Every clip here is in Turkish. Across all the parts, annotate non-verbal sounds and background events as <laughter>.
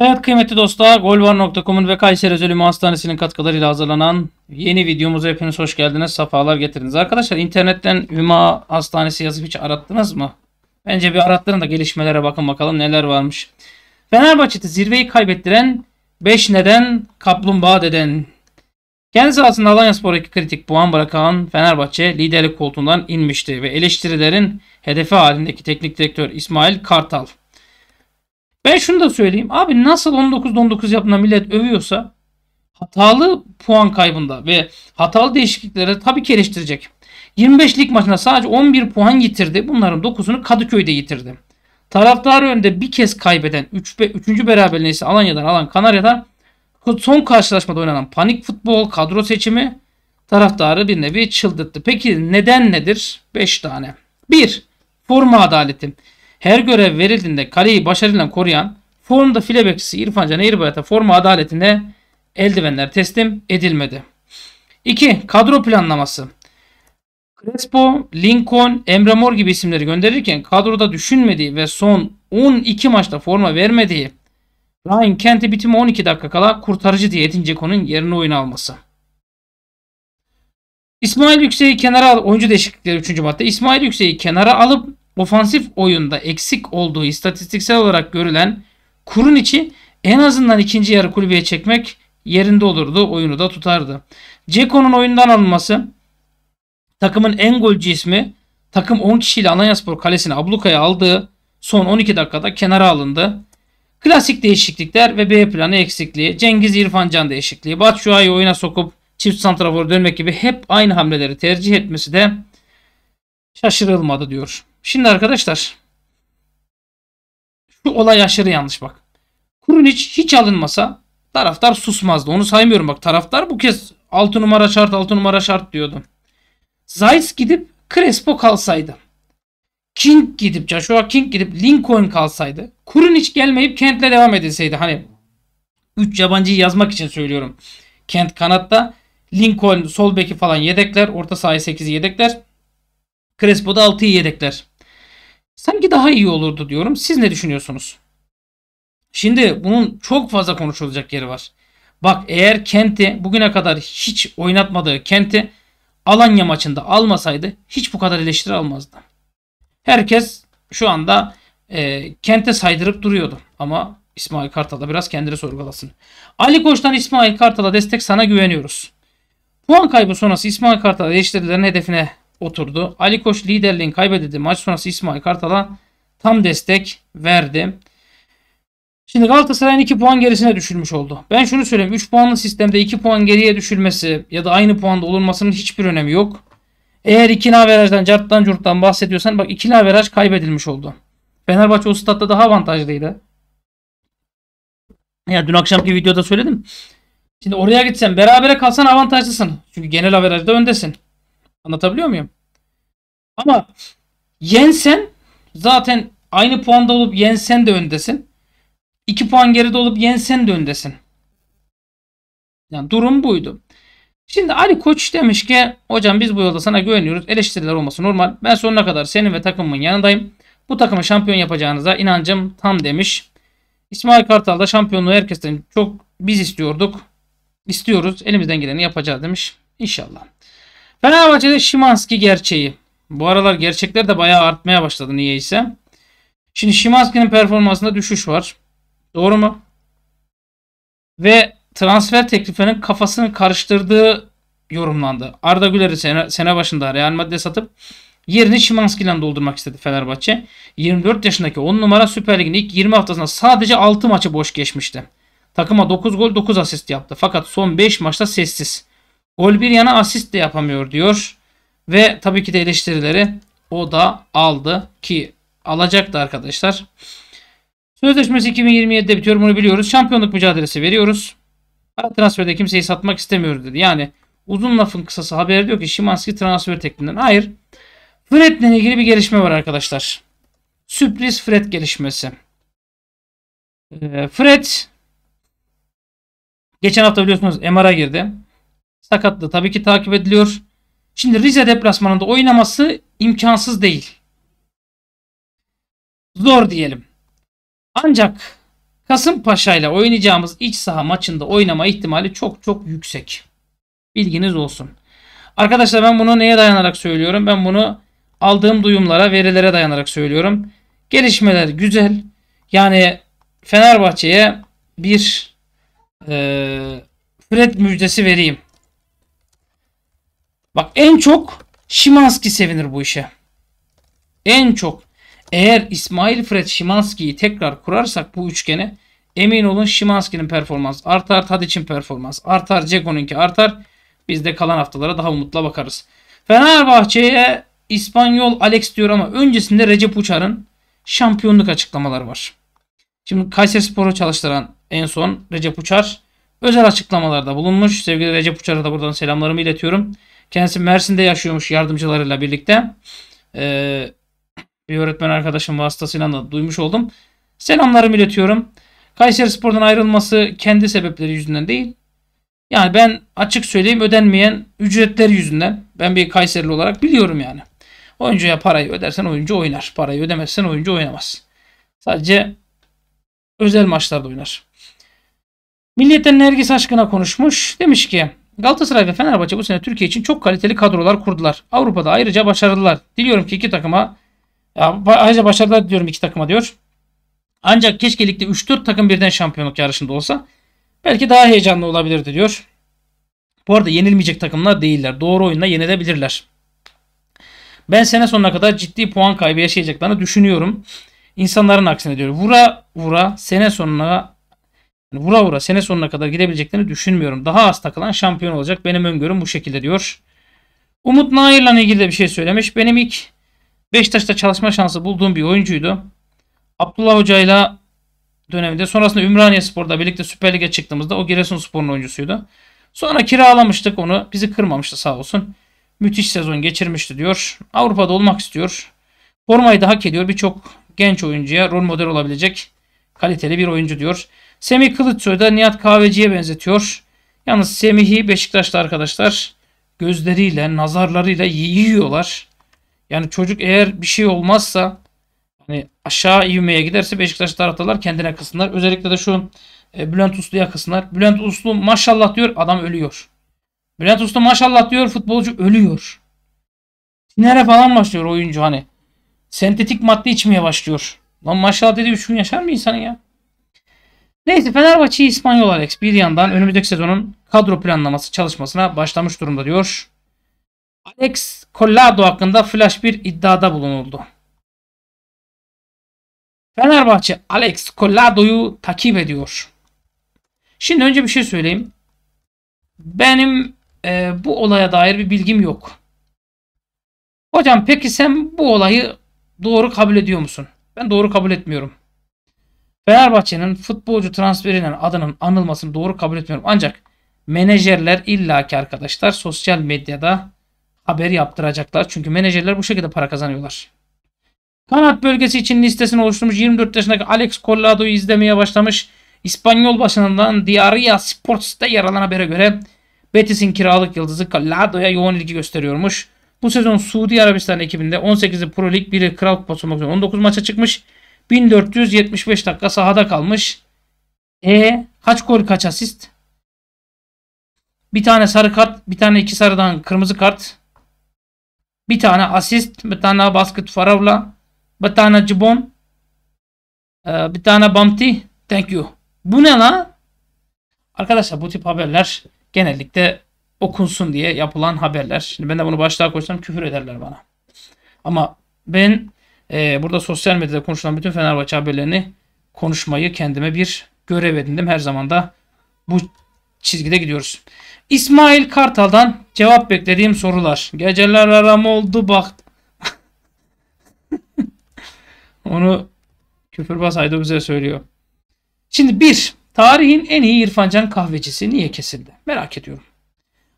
Evet kıymetli dostlar golvar.com'un ve Kayseri Özel Hastanesi'nin katkılarıyla hazırlanan yeni videomuza hepiniz hoş geldiniz. Safalar getirdiniz. Arkadaşlar internetten Üma Hastanesi yazıp hiç arattınız mı? Bence bir arattırın da gelişmelere bakın bakalım neler varmış. Fenerbahçe'de zirveyi kaybettiren 5 neden kaplumbağa deden. Kendi sahasında Alanya Spor'a kritik puan bırakan Fenerbahçe liderlik koltuğundan inmişti ve eleştirilerin hedefi halindeki teknik direktör İsmail Kartal ben şunu da söyleyeyim. Abi nasıl 19'da 19 yapına millet övüyorsa hatalı puan kaybında ve hatalı değişikliklere tabii ki eleştirecek. 25 lig maçına sadece 11 puan yitirdi. Bunların 9'unu Kadıköy'de yitirdi. Taraftar önünde bir kez kaybeden 3. Be, 3. beraberliğini ise Alanya'dan alan Kanarya'dan son karşılaşmada oynanan panik futbol kadro seçimi taraftarı bir nevi çıldırttı. Peki neden nedir? 5 tane. 1. Forma adaleti. Her görev verildiğinde kaleyi başarıyla koruyan formda file bekçisi İrfan Can Eğribayat'a forma adaletinde eldivenler teslim edilmedi. 2. Kadro planlaması. Crespo, Lincoln, Emre Mor gibi isimleri gönderirken kadroda düşünmediği ve son 12 maçta forma vermediği Ryan Kent'i bitimi 12 dakika kala kurtarıcı diye Edin Dzeko'nun yerine oyun alması. İsmail Yüksek'i kenara al oyuncu değişiklikleri 3. madde. İsmail Yüksek'i kenara alıp ofansif oyunda eksik olduğu istatistiksel olarak görülen kurun içi en azından ikinci yarı kulübeye çekmek yerinde olurdu. Oyunu da tutardı. Ceko'nun oyundan alınması takımın en golcü ismi takım 10 kişiyle Alanyaspor kalesini ablukaya aldığı son 12 dakikada kenara alındı. Klasik değişiklikler ve B planı eksikliği, Cengiz İrfan değişikliği, Batshuayi oyuna sokup çift santrafor dönmek gibi hep aynı hamleleri tercih etmesi de şaşırılmadı diyor. Şimdi arkadaşlar şu olay aşırı yanlış bak. Kurun hiç hiç alınmasa taraftar susmazdı. Onu saymıyorum bak. Taraftar bu kez 6 numara şart 6 numara şart diyordu. Zayt gidip Crespo kalsaydı. King gidip Joshua King gidip Lincoln kalsaydı. Kurun hiç gelmeyip Kent'le devam edilseydi. Hani 3 yabancıyı yazmak için söylüyorum. Kent kanatta. Lincoln sol beki falan yedekler. Orta sahaya 8'i yedekler. Crespo'da 6'yı yedekler. Sanki daha iyi olurdu diyorum. Siz ne düşünüyorsunuz? Şimdi bunun çok fazla konuşulacak yeri var. Bak eğer Kent'i bugüne kadar hiç oynatmadığı Kent'i Alanya maçında almasaydı hiç bu kadar eleştiri almazdı. Herkes şu anda e, Kent'e saydırıp duruyordu. Ama İsmail Kartal'a biraz kendini sorgulasın. Ali Koç'tan İsmail Kartal'a destek sana güveniyoruz. Puan kaybı sonrası İsmail Kartal eleştirilerin hedefine oturdu. Ali Koç liderliğini kaybedildi. Maç sonrası İsmail Kartal'a tam destek verdi. Şimdi Galatasaray'ın 2 puan gerisine düşülmüş oldu. Ben şunu söyleyeyim. 3 puanlı sistemde 2 puan geriye düşülmesi ya da aynı puanda olunmasının hiçbir önemi yok. Eğer ikili averajdan, carttan, curttan bahsediyorsan bak ikili averaj kaybedilmiş oldu. Fenerbahçe o statta daha avantajlıydı. Ya dün akşamki videoda söyledim. Şimdi oraya gitsen berabere kalsan avantajlısın. Çünkü genel averajda öndesin. Anlatabiliyor muyum? Ama yensen zaten aynı puanda olup yensen de öndesin. 2 puan geride olup yensen de öndesin. Yani durum buydu. Şimdi Ali Koç demiş ki hocam biz bu yolda sana güveniyoruz. Eleştiriler olması normal. Ben sonuna kadar senin ve takımın yanındayım. Bu takımı şampiyon yapacağınıza inancım tam demiş. İsmail Kartal da şampiyonluğu herkesten çok biz istiyorduk. İstiyoruz. Elimizden geleni yapacağız demiş. İnşallah. Fenerbahçe'de Şimanski gerçeği. Bu aralar gerçekler de bayağı artmaya başladı niyeyse. Şimdi Şimanski'nin performansında düşüş var. Doğru mu? Ve transfer teklifinin kafasını karıştırdığı yorumlandı. Arda Güler'i sene, sene başında Real Madrid'e satıp yerini Şimanski ile doldurmak istedi Fenerbahçe. 24 yaşındaki 10 numara Süper Lig'in ilk 20 haftasında sadece 6 maçı boş geçmişti. Takıma 9 gol 9 asist yaptı. Fakat son 5 maçta sessiz. Gol bir yana asist de yapamıyor diyor. Ve tabii ki de eleştirileri o da aldı ki alacaktı arkadaşlar. Sözleşmesi 2027'de bitiyor bunu biliyoruz. Şampiyonluk mücadelesi veriyoruz. Para transferde kimseyi satmak istemiyoruz dedi. Yani uzun lafın kısası haber diyor ki Şimanski transfer tekniğinden. Hayır. Fred'le ilgili bir gelişme var arkadaşlar. Sürpriz Fred gelişmesi. Ee, Fred geçen hafta biliyorsunuz MR'a girdi. Sakatlığı tabii ki takip ediliyor. Şimdi Rize deplasmanında oynaması imkansız değil. Zor diyelim. Ancak Kasımpaşa ile oynayacağımız iç saha maçında oynama ihtimali çok çok yüksek. Bilginiz olsun. Arkadaşlar ben bunu neye dayanarak söylüyorum? Ben bunu aldığım duyumlara, verilere dayanarak söylüyorum. Gelişmeler güzel. Yani Fenerbahçe'ye bir e, Fred müjdesi vereyim. Bak en çok Şimanski sevinir bu işe. En çok. Eğer İsmail Fred Şimanski'yi tekrar kurarsak bu üçgene emin olun Şimanski'nin performans artar, Tadic'in performans artar, Ceko'nunki artar. Biz de kalan haftalara daha umutla bakarız. Fenerbahçe'ye İspanyol Alex diyor ama öncesinde Recep Uçar'ın şampiyonluk açıklamaları var. Şimdi Kayseri Spor'u çalıştıran en son Recep Uçar özel açıklamalarda bulunmuş. Sevgili Recep Uçar'a da buradan selamlarımı iletiyorum. Kendisi Mersin'de yaşıyormuş yardımcılarıyla birlikte. Ee, bir öğretmen arkadaşım vasıtasıyla da duymuş oldum. Selamlarımı iletiyorum. Kayseri Spor'dan ayrılması kendi sebepleri yüzünden değil. Yani ben açık söyleyeyim ödenmeyen ücretler yüzünden. Ben bir Kayserili olarak biliyorum yani. Oyuncuya parayı ödersen oyuncu oynar. Parayı ödemezsen oyuncu oynamaz. Sadece özel maçlarda oynar. Milliyetten Nergis Aşkın'a konuşmuş. Demiş ki Galatasaray ve Fenerbahçe bu sene Türkiye için çok kaliteli kadrolar kurdular. Avrupa'da ayrıca başarılılar. Diliyorum ki iki takıma ayrıca başarılar diliyorum iki takıma diyor. Ancak keşke ligde 3-4 takım birden şampiyonluk yarışında olsa belki daha heyecanlı olabilirdi diyor. Bu arada yenilmeyecek takımlar değiller. Doğru oyunla yenilebilirler. Ben sene sonuna kadar ciddi puan kaybı yaşayacaklarını düşünüyorum. İnsanların aksine diyor. Vura vura sene sonuna yani vura vura sene sonuna kadar gidebileceklerini düşünmüyorum. Daha az takılan şampiyon olacak. Benim öngörüm bu şekilde diyor. Umut Nair'la ilgili de bir şey söylemiş. Benim ilk Beşiktaş'ta çalışma şansı bulduğum bir oyuncuydu. Abdullah Hoca'yla döneminde sonrasında Ümraniye Spor'da birlikte Süper Lig'e çıktığımızda o Giresunspor'un oyuncusuydu. Sonra kiralamıştık onu. Bizi kırmamıştı sağ olsun. Müthiş sezon geçirmişti diyor. Avrupa'da olmak istiyor. Formayı da hak ediyor. Birçok genç oyuncuya rol model olabilecek kaliteli bir oyuncu diyor. Semih Kılıçsoy da Nihat Kahveci'ye benzetiyor. Yalnız Semih'i Beşiktaşlı arkadaşlar gözleriyle, nazarlarıyla yiyorlar. Yani çocuk eğer bir şey olmazsa hani aşağı ivmeye giderse Beşiktaş taraftarlar kendine kısınlar. Özellikle de şu e, Bülent Uslu'ya kısınlar. Bülent Uslu maşallah diyor adam ölüyor. Bülent Uslu maşallah diyor futbolcu ölüyor. Sinere falan başlıyor oyuncu hani. Sentetik madde içmeye başlıyor. Lan maşallah dedi 3 gün yaşar mı insanın ya? Neyse Fenerbahçe İspanyol Alex bir yandan önümüzdeki sezonun kadro planlaması çalışmasına başlamış durumda diyor. Alex Collado hakkında flash bir iddiada bulunuldu. Fenerbahçe Alex Collado'yu takip ediyor. Şimdi önce bir şey söyleyeyim. Benim e, bu olaya dair bir bilgim yok. Hocam peki sen bu olayı doğru kabul ediyor musun? Ben doğru kabul etmiyorum. Fenerbahçe'nin futbolcu transferinin adının anılmasını doğru kabul etmiyorum. Ancak menajerler illaki arkadaşlar sosyal medyada haber yaptıracaklar. Çünkü menajerler bu şekilde para kazanıyorlar. Kanat bölgesi için listesini oluşturmuş 24 yaşındaki Alex Collado'yu izlemeye başlamış. İspanyol basınından Diaria Sports'ta yer alan habere göre Betis'in kiralık yıldızı Collado'ya yoğun ilgi gösteriyormuş. Bu sezon Suudi Arabistan ekibinde 18'i Pro Lig 1'i Kral Kupası olmak üzere 19 maça çıkmış. 1475 dakika sahada kalmış. E kaç gol kaç asist? Bir tane sarı kart, bir tane iki sarıdan kırmızı kart. Bir tane asist, bir tane basket faravla, bir tane cibon, e, bir tane bumpty. Thank you. Bu ne la? Arkadaşlar bu tip haberler genellikle okunsun diye yapılan haberler. Şimdi ben de bunu başlığa koysam küfür ederler bana. Ama ben ee, burada sosyal medyada konuşulan bütün Fenerbahçe haberlerini konuşmayı kendime bir görev edindim. Her zaman da bu çizgide gidiyoruz. İsmail Kartal'dan cevap beklediğim sorular. Geceler aram oldu bak. <laughs> Onu küfürbaz Ayda bize söylüyor. Şimdi bir, tarihin en iyi İrfancan kahvecisi niye kesildi? Merak ediyorum.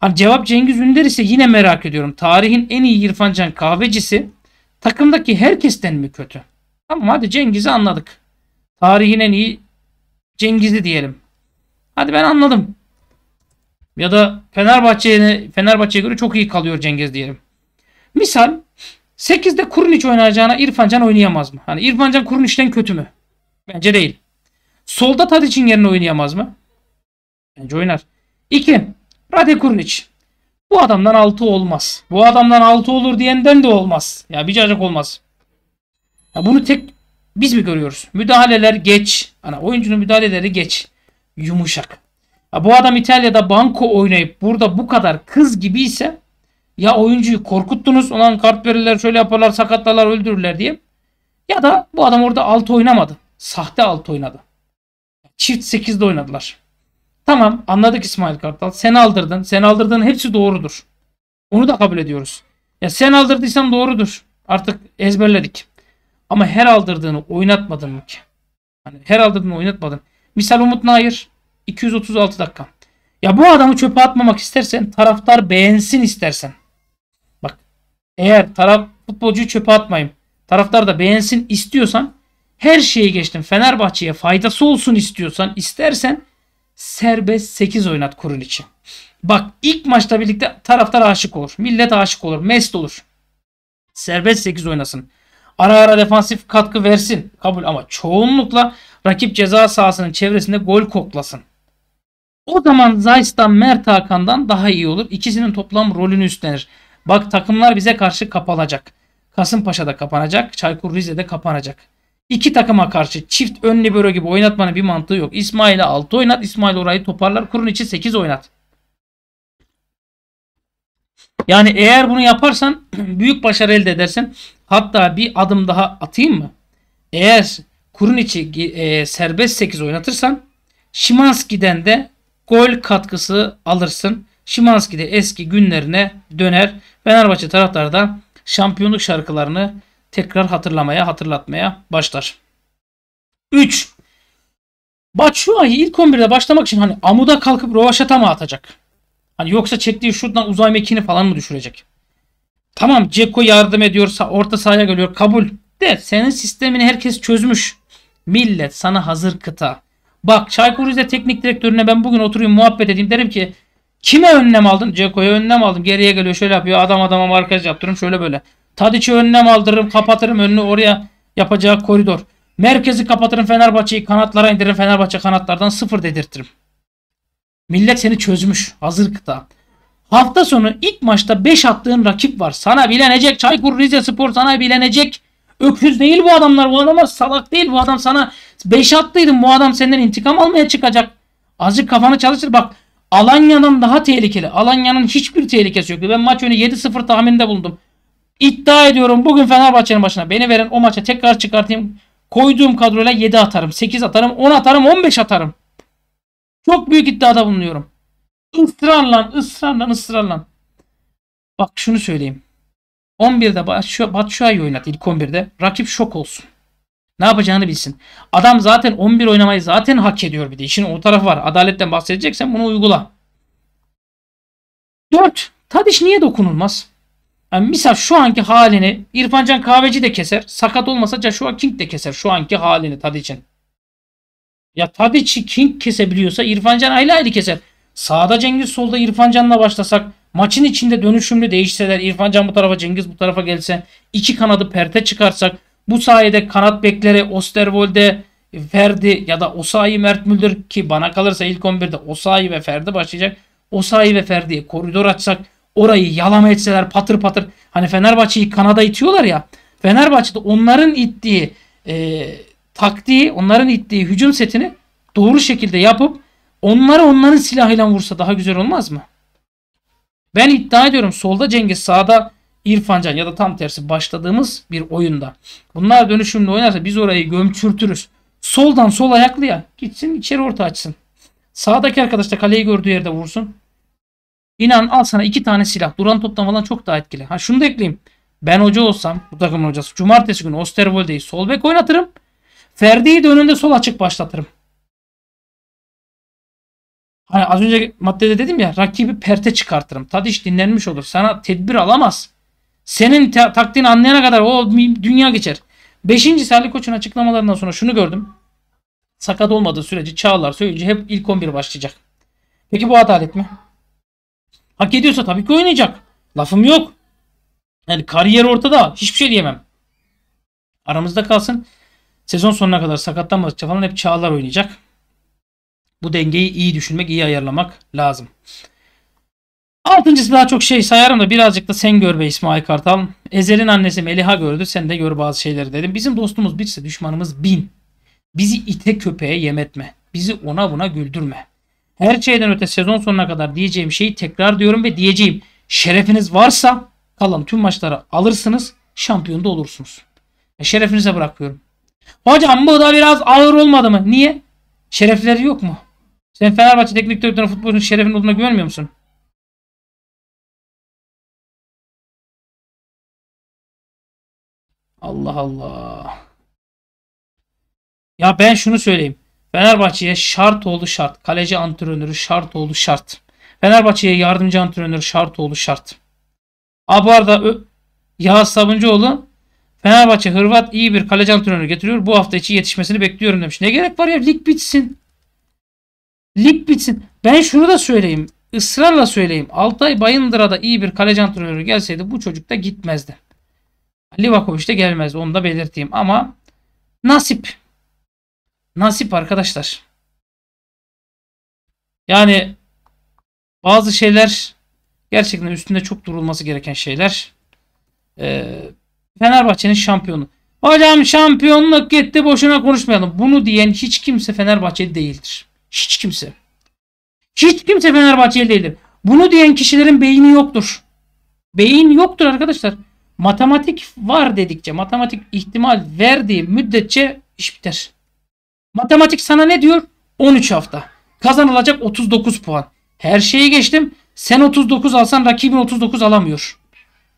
Hani cevap Cengiz Ünder ise yine merak ediyorum. Tarihin en iyi İrfancan kahvecisi Takımdaki herkesten mi kötü? Tamam hadi Cengiz'i anladık. Tarihin en iyi Cengiz'i diyelim. Hadi ben anladım. Ya da Fenerbahçe'ye Fenerbahçe'ye göre çok iyi kalıyor Cengiz diyelim. Misal 8'de Kurniç oynayacağına İrfancan oynayamaz mı? Hani İrfancan Kurniç'ten kötü mü? Bence değil. Solda Tadiç'in yerine oynayamaz mı? Bence oynar. 2. Rade Kurniç. Bu adamdan 6 olmaz. Bu adamdan 6 olur diyenden de olmaz. Ya bir cacık olmaz. Ya bunu tek biz mi görüyoruz? Müdahaleler geç. Ana oyuncunun müdahaleleri geç. Yumuşak. Ya bu adam İtalya'da banko oynayıp burada bu kadar kız gibi ise ya oyuncuyu korkuttunuz. Olan kart verirler şöyle yaparlar sakatlarlar öldürürler diye. Ya da bu adam orada alt oynamadı. Sahte alt oynadı. Çift 8'de oynadılar. Tamam anladık İsmail Kartal. Sen aldırdın. Sen aldırdığın hepsi doğrudur. Onu da kabul ediyoruz. Ya sen aldırdıysan doğrudur. Artık ezberledik. Ama her aldırdığını oynatmadın mı ki? Yani her aldırdığını oynatmadın. Misal Umut Nayır 236 dakika. Ya bu adamı çöpe atmamak istersen taraftar beğensin istersen. Bak eğer taraf futbolcuyu çöpe atmayayım. Taraftar da beğensin istiyorsan her şeyi geçtim. Fenerbahçe'ye faydası olsun istiyorsan istersen serbest 8 oynat için. Bak ilk maçta birlikte taraftar aşık olur. Millet aşık olur. Mest olur. Serbest 8 oynasın. Ara ara defansif katkı versin. Kabul ama çoğunlukla rakip ceza sahasının çevresinde gol koklasın. O zaman Zayt'tan Mert Hakan'dan daha iyi olur. İkisinin toplam rolünü üstlenir. Bak takımlar bize karşı kapanacak. Kasımpaşa'da kapanacak. Çaykur Rize'de kapanacak. İki takıma karşı çift ön libero gibi oynatmanın bir mantığı yok. İsmail'e 6 oynat. İsmail orayı toparlar. Kurun içi 8 oynat. Yani eğer bunu yaparsan <clears throat> büyük başarı elde edersin. Hatta bir adım daha atayım mı? Eğer kurun içi e, serbest 8 oynatırsan Şimanski'den de gol katkısı alırsın. Şimanski de eski günlerine döner. Fenerbahçe taraftarı da şampiyonluk şarkılarını tekrar hatırlamaya, hatırlatmaya başlar. 3. Batshuayi ilk 11'de başlamak için hani amuda kalkıp rovaşata mı atacak? Hani yoksa çektiği şuradan uzay mekini falan mı düşürecek? Tamam Ceko yardım ediyorsa orta sahaya geliyor kabul. De senin sistemini herkes çözmüş. Millet sana hazır kıta. Bak Çaykur Rize teknik direktörüne ben bugün oturayım muhabbet edeyim derim ki Kime önlem aldın? Ceko'ya önlem aldım. Geriye geliyor şöyle yapıyor. Adam adama markaj yaptırım şöyle böyle. Tadiç'i önüne aldırırım kapatırım önünü oraya yapacağı koridor. Merkezi kapatırım Fenerbahçe'yi kanatlara indiririm Fenerbahçe kanatlardan sıfır dedirtirim. Millet seni çözmüş hazır kıta. Hafta sonu ilk maçta 5 attığın rakip var. Sana bilenecek Çaykur Rizespor sana bilenecek. Öküz değil bu adamlar. Bu adamlar salak değil. Bu adam sana 5 attıydın. Bu adam senden intikam almaya çıkacak. Azıcık kafanı çalıştır. Bak Alanya'dan daha tehlikeli. Alanya'nın hiçbir tehlikesi yok. Ben maç önü 7-0 tahminde bulundum. İddia ediyorum bugün Fenerbahçe'nin başına beni veren o maça tekrar çıkartayım. Koyduğum kadroyla 7 atarım, 8 atarım, 10 atarım, 15 atarım. Çok büyük iddiada bulunuyorum. Israrla, ısrarla, ısrarla. Bak şunu söyleyeyim. 11'de Batshuayi oynat ilk 11'de. Rakip şok olsun. Ne yapacağını bilsin. Adam zaten 11 oynamayı zaten hak ediyor bir de. İşin o tarafı var. Adaletten bahsedeceksen bunu uygula. 4. Tadiş niye dokunulmaz? Yani misal şu anki halini İrfancan Kahveci de keser. Sakat olmasa Joshua King de keser şu anki halini Tadic'in. Ya Tadic'i King kesebiliyorsa İrfancan ayrı ayrı keser. Sağda Cengiz solda İrfancan'la başlasak maçın içinde dönüşümlü değişseler İrfancan bu tarafa Cengiz bu tarafa gelse iki kanadı perte çıkarsak bu sayede kanat bekleri Osterwolde Ferdi ya da Osayi Mert Müldür ki bana kalırsa ilk 11'de Osayi ve Ferdi başlayacak. Osayi ve Ferdi'ye koridor açsak orayı yalama etseler patır patır. Hani Fenerbahçe'yi Kanada itiyorlar ya. Fenerbahçe'de onların ittiği e, taktiği, onların ittiği hücum setini doğru şekilde yapıp onları onların silahıyla vursa daha güzel olmaz mı? Ben iddia ediyorum solda Cengiz sağda İrfancan ya da tam tersi başladığımız bir oyunda. Bunlar dönüşümlü oynarsa biz orayı gömçürtürüz. Soldan sol ayaklıya gitsin içeri orta açsın. Sağdaki arkadaş da kaleyi gördüğü yerde vursun. İnan al sana iki tane silah. Duran toptan falan çok daha etkili. Ha şunu da ekleyeyim. Ben hoca olsam bu takımın hocası. Cumartesi günü Osterwolde'yi sol bek oynatırım. Ferdi'yi de önünde sol açık başlatırım. Hani az önce maddede dedim ya rakibi perte çıkartırım. Tadiş dinlenmiş olur. Sana tedbir alamaz. Senin ta- taktiğini anlayana kadar o dünya geçer. Beşinci Salih Koç'un açıklamalarından sonra şunu gördüm. Sakat olmadığı sürece Çağlar Söyüncü hep ilk 11 başlayacak. Peki bu adalet mi? Hak ediyorsa tabii ki oynayacak. Lafım yok. Yani kariyer ortada. Hiçbir şey diyemem. Aramızda kalsın. Sezon sonuna kadar sakatlanmadıkça falan hep Çağlar oynayacak. Bu dengeyi iyi düşünmek, iyi ayarlamak lazım. Altıncısı daha çok şey sayarım da birazcık da sen gör be İsmail Kartal. Ezer'in annesi Meliha gördü sen de gör bazı şeyleri dedim. Bizim dostumuz birse düşmanımız bin. Bizi ite köpeğe yemetme. Bizi ona buna güldürme. Her şeyden öte sezon sonuna kadar diyeceğim şeyi tekrar diyorum ve diyeceğim. Şerefiniz varsa kalan tüm maçları alırsınız. Şampiyon da olursunuz. E şerefinize bırakıyorum. Hocam bu da biraz ağır olmadı mı? Niye? Şerefleri yok mu? Sen Fenerbahçe teknik direktörü futbolcunun şerefin olduğuna güvenmiyor musun? Allah Allah. Ya ben şunu söyleyeyim. Fenerbahçe'ye şart oldu şart. Kaleci antrenörü şart oldu şart. Fenerbahçe'ye yardımcı antrenörü şart oldu şart. Ha bu arada Yağız Sabuncuoğlu Fenerbahçe Hırvat iyi bir kaleci antrenörü getiriyor. Bu hafta içi yetişmesini bekliyorum demiş. Ne gerek var ya lig bitsin. Lig bitsin. Ben şunu da söyleyeyim. Israrla söyleyeyim. Altay Bayındır'a da iyi bir kaleci antrenörü gelseydi bu çocuk da gitmezdi. Livakovic de gelmezdi. Onu da belirteyim. Ama nasip nasip arkadaşlar. Yani bazı şeyler gerçekten üstünde çok durulması gereken şeyler. Ee, Fenerbahçe'nin şampiyonu. Hocam şampiyonluk gitti boşuna konuşmayalım. Bunu diyen hiç kimse Fenerbahçeli değildir. Hiç kimse. Hiç kimse Fenerbahçeli değildir. Bunu diyen kişilerin beyni yoktur. Beyin yoktur arkadaşlar. Matematik var dedikçe, matematik ihtimal verdiği müddetçe iş biter. Matematik sana ne diyor? 13 hafta. Kazanılacak 39 puan. Her şeyi geçtim. Sen 39 alsan rakibin 39 alamıyor.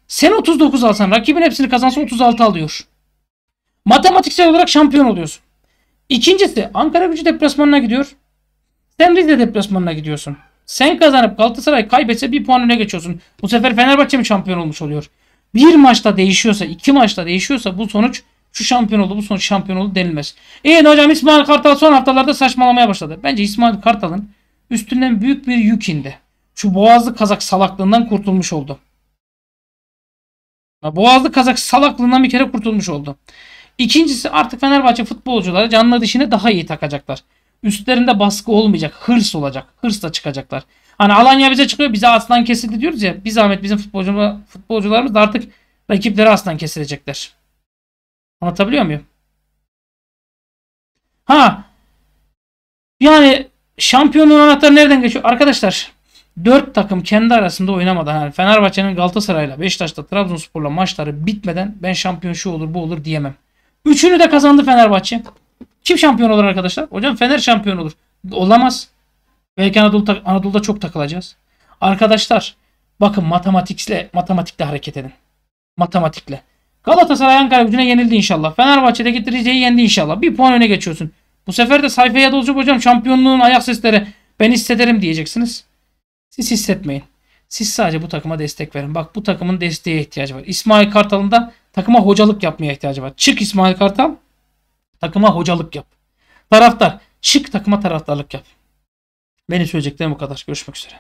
Sen 39 alsan rakibin hepsini kazansa 36 alıyor. Matematiksel olarak şampiyon oluyorsun. İkincisi Ankara gücü deplasmanına gidiyor. Sen Rize deplasmanına gidiyorsun. Sen kazanıp Galatasaray kaybetse bir puan öne geçiyorsun. Bu sefer Fenerbahçe mi şampiyon olmuş oluyor? Bir maçta değişiyorsa, iki maçta değişiyorsa bu sonuç şu şampiyon oldu bu sonuç şampiyon oldu denilmez. İyi e hocam İsmail Kartal son haftalarda saçmalamaya başladı. Bence İsmail Kartal'ın üstünden büyük bir yük indi. Şu boğazlı kazak salaklığından kurtulmuş oldu. Boğazlı kazak salaklığından bir kere kurtulmuş oldu. İkincisi artık Fenerbahçe futbolcuları canlı dişine daha iyi takacaklar. Üstlerinde baskı olmayacak. Hırs olacak. Hırsla çıkacaklar. Hani Alanya bize çıkıyor. Bize aslan kesildi diyoruz ya. Biz zahmet bizim futbolcularımız da artık rakipleri aslan kesilecekler. Anlatabiliyor muyum? Ha. Yani şampiyonluğun anahtarı nereden geçiyor? Arkadaşlar 4 takım kendi arasında oynamadan yani Fenerbahçe'nin Galatasaray'la, Beşiktaş'la, Trabzonspor'la maçları bitmeden ben şampiyon şu olur bu olur diyemem. Üçünü de kazandı Fenerbahçe. Kim şampiyon olur arkadaşlar? Hocam Fener şampiyon olur. Olamaz. Belki Anadolu, Anadolu'da çok takılacağız. Arkadaşlar bakın matematikle matematikle hareket edin. Matematikle. Galatasaray Ankara gücüne yenildi inşallah. Fenerbahçe'deki Rize'yi yendi inşallah. Bir puan öne geçiyorsun. Bu sefer de sayfaya dolacak hocam şampiyonluğun ayak sesleri ben hissederim diyeceksiniz. Siz hissetmeyin. Siz sadece bu takıma destek verin. Bak bu takımın desteğe ihtiyacı var. İsmail Kartal'ın da takıma hocalık yapmaya ihtiyacı var. Çık İsmail Kartal. Takıma hocalık yap. Taraftar. Çık takıma taraftarlık yap. Beni söyleyeceklerim bu kadar. Görüşmek üzere.